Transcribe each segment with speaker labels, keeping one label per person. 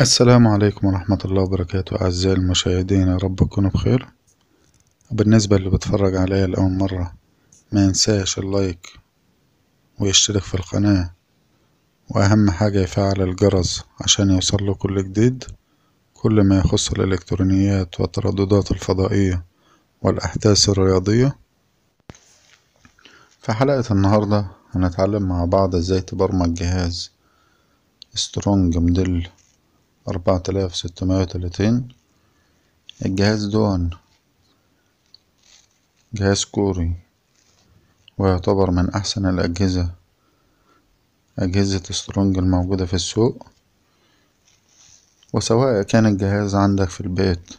Speaker 1: السلام عليكم ورحمة الله وبركاته أعزائي المشاهدين يا رب تكونوا بخير بالنسبة اللي بتفرج عليا لأول مرة ما ينساش اللايك ويشترك في القناة وأهم حاجة يفعل الجرس عشان له كل جديد كل ما يخص الإلكترونيات والترددات الفضائية والأحداث الرياضية في حلقة النهاردة هنتعلم مع بعض ازاي تبرمج جهاز سترونج موديل أربعة آلاف ستمائة وتلاتين الجهاز دون جهاز كوري ويعتبر من أحسن الأجهزة أجهزة سترونج الموجودة في السوق وسواء كان الجهاز عندك في البيت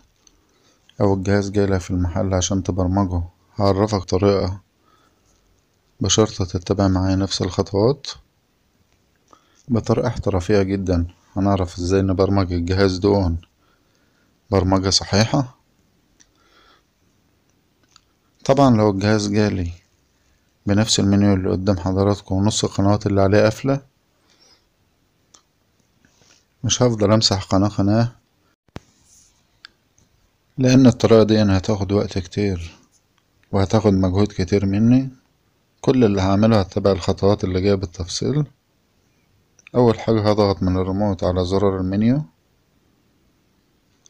Speaker 1: أو الجهاز جالك في المحل عشان تبرمجه هعرفك طريقة بشرط تتبع معايا نفس الخطوات بطريقة احترافية جدا هنعرف ازاي نبرمج الجهاز دون برمجة صحيحة طبعا لو الجهاز جالي بنفس المنيو اللي قدام حضراتكم ونص القنوات اللي عليه قافلة مش هفضل امسح قناة قناة لان الطريقة دي أنا هتاخد وقت كتير وهتاخد مجهود كتير مني كل اللي هعمله هتبع الخطوات اللي جايه بالتفصيل أول حاجة هضغط من الريموت على زرار المنيو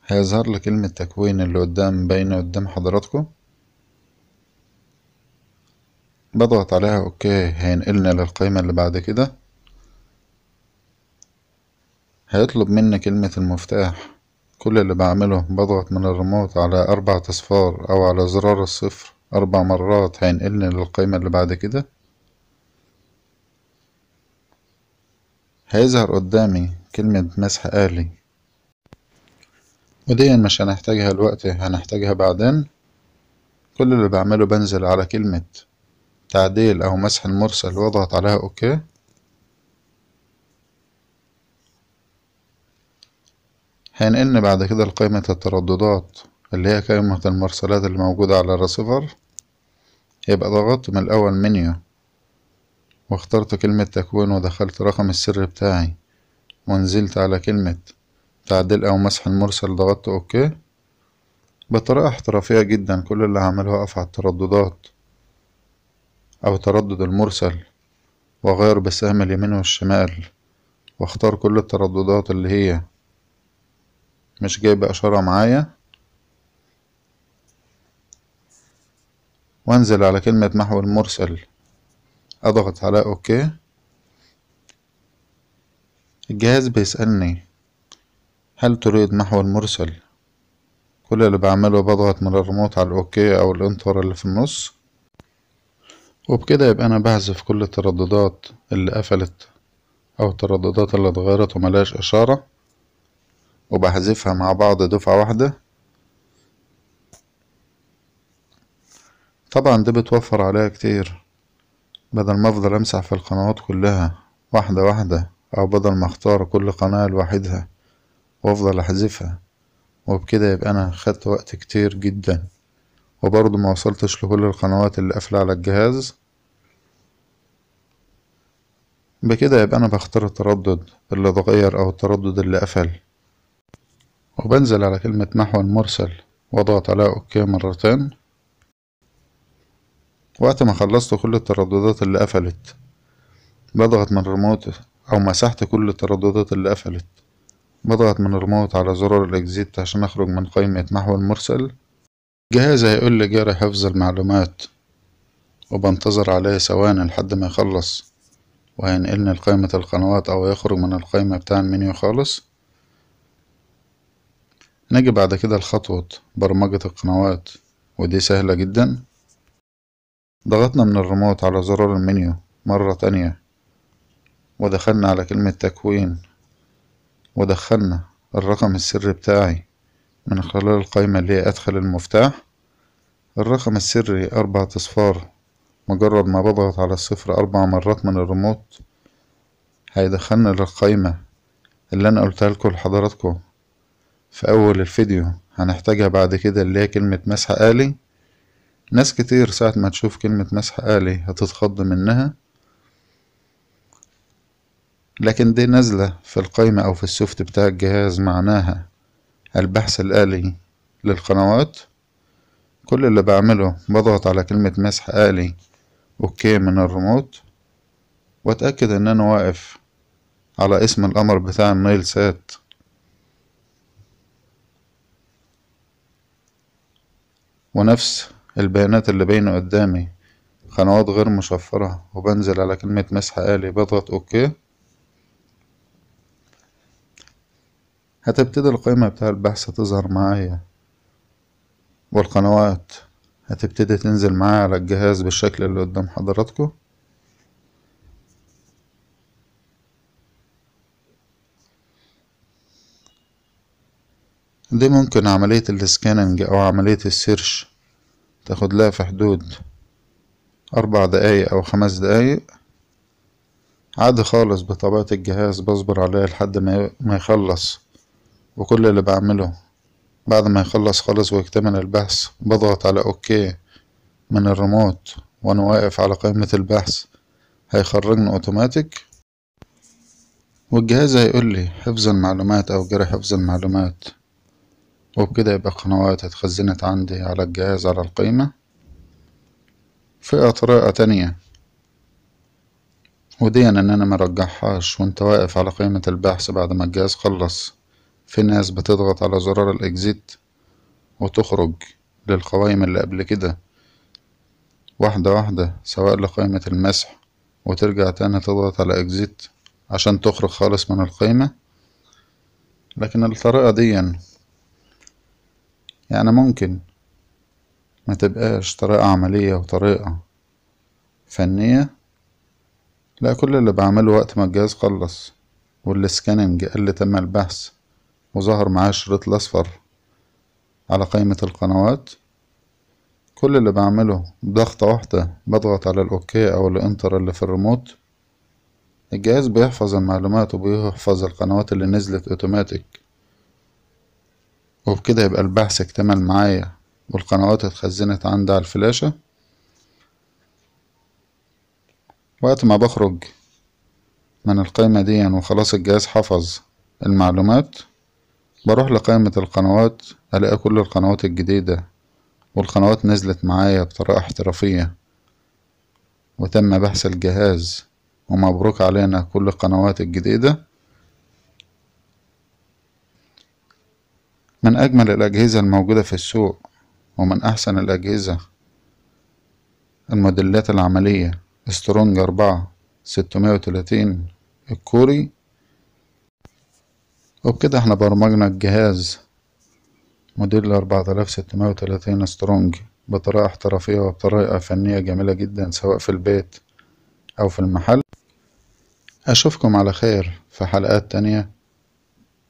Speaker 1: هيظهر لي كلمة تكوين اللي قدام باينة قدام حضراتكم بضغط عليها اوكي هينقلنا للقائمة اللي بعد كده هيطلب مني كلمة المفتاح كل اللي بعمله بضغط من الريموت على أربع اصفار أو على زرار الصفر أربع مرات هينقلني للقائمة اللي بعد كده هيظهر قدامي كلمة مسح آلي ودي مش هنحتاجها الوقت هنحتاجها بعدين كل اللي بعمله بنزل على كلمة تعديل أو مسح المرسل واضغط عليها أوكي هينقلني بعد كده لقائمة الترددات اللي هي قائمة المرسلات اللي موجودة على الرسيفر يبقى ضغطت من الأول منيو واخترت كلمة تكوين ودخلت رقم السر بتاعي ونزلت على كلمة تعديل أو مسح المرسل ضغطت أوكي بطريقة احترافية جدا كل اللي هعمله أقف على الترددات أو تردد المرسل وأغير بسهم اليمين والشمال واختار كل الترددات اللي هي مش جايبة إشارة معايا وانزل على كلمة محو المرسل اضغط على اوكي الجهاز بيسألني هل تريد محو المرسل كل اللي بعمله بضغط من الريموت على الاوكي او الانتر اللي في النص وبكده يبقى انا بحذف كل الترددات اللي قفلت او الترددات اللي اتغيرت وملهاش اشارة وبحذفها مع بعض دفعة واحدة طبعا ده بتوفر عليها كتير بدل ما افضل امسح في القنوات كلها واحدة واحدة او بدل ما اختار كل قناة لوحدها وافضل احذفها وبكده يبقى انا خدت وقت كتير جدا وبرضه ما وصلتش لكل القنوات اللي قافلة على الجهاز بكده يبقى انا بختار التردد اللي اتغير او التردد اللي قفل وبنزل على كلمة نحو المرسل واضغط على اوكي مرتين وقت ما خلصت كل الترددات اللي قفلت بضغط من الريموت أو مسحت كل الترددات اللي قفلت بضغط من الريموت على زرار الإكزيت عشان أخرج من قائمة محو المرسل جهاز هيقول لي جاري حفظ المعلومات وبنتظر عليه ثواني لحد ما يخلص وهينقلني لقائمة القنوات أو يخرج من القائمة بتاع المنيو خالص نجي بعد كده لخطوة برمجة القنوات ودي سهلة جدا ضغطنا من الريموت على زرار المنيو مرة تانية ودخلنا على كلمة تكوين ودخلنا الرقم السري بتاعي من خلال القائمة اللي هي أدخل المفتاح الرقم السري أربعة أصفار مجرد ما بضغط على الصفر أربع مرات من الريموت هيدخلنا للقائمة اللي أنا قلتها لكم لحضراتكم في أول الفيديو هنحتاجها بعد كده اللي هي كلمة مسح آلي ناس كتير ساعة ما تشوف كلمة مسح آلي هتتخض منها لكن دي نازلة في القائمة أو في السوفت بتاع الجهاز معناها البحث الآلي للقنوات كل اللي بعمله بضغط على كلمة مسح آلي أوكي من الريموت وأتأكد إن أنا واقف على اسم القمر بتاع النيل سات ونفس البيانات اللي باينة قدامي قنوات غير مشفرة وبنزل على كلمة مسح آلي بضغط أوكي هتبتدي القيمة بتاع البحث تظهر معايا والقنوات هتبتدي تنزل معايا على الجهاز بالشكل اللي قدام حضراتكم دي ممكن عملية السكاننج أو عملية السيرش تاخد لها في حدود أربع دقايق أو خمس دقايق عادي خالص بطبيعة الجهاز بصبر عليها لحد ما يخلص وكل اللي بعمله بعد ما يخلص خالص ويكتمل البحث بضغط على اوكي من الريموت وانا واقف على قائمة البحث هيخرجني اوتوماتيك والجهاز هيقول لي حفظ المعلومات او جري حفظ المعلومات وبكده يبقى القنوات اتخزنت عندي على الجهاز على القيمة في طريقة تانية ودي ان انا مرجعهاش وانت واقف على قيمة البحث بعد ما الجهاز خلص في ناس بتضغط على زرار الاكزيت وتخرج للقوائم اللي قبل كده واحدة واحدة سواء لقيمة المسح وترجع تاني تضغط على اكزيت عشان تخرج خالص من القيمة لكن الطريقة دي يعني ممكن ما تبقاش طريقة عملية وطريقة فنية لا كل اللي بعمله وقت ما الجهاز خلص والسكاننج اللي تم البحث وظهر معاه الشريط الأصفر على قائمة القنوات كل اللي بعمله بضغطة واحدة بضغط على الأوكي أو الإنتر اللي في الريموت الجهاز بيحفظ المعلومات وبيحفظ القنوات اللي نزلت أوتوماتيك وبكده يبقى البحث اكتمل معايا والقنوات اتخزنت عندي على الفلاشة وقت ما بخرج من القائمة دي يعني وخلاص الجهاز حفظ المعلومات بروح لقائمة القنوات ألاقي كل القنوات الجديدة والقنوات نزلت معايا بطريقة احترافية وتم بحث الجهاز ومبروك علينا كل القنوات الجديدة من أجمل الأجهزة الموجودة في السوق ومن أحسن الأجهزة الموديلات العملية سترونج أربعة ستمية وتلاتين الكوري وبكده احنا برمجنا الجهاز موديل أربعة آلاف ستمية وتلاتين سترونج بطريقة احترافية وبطريقة فنية جميلة جدا سواء في البيت أو في المحل أشوفكم على خير في حلقات تانية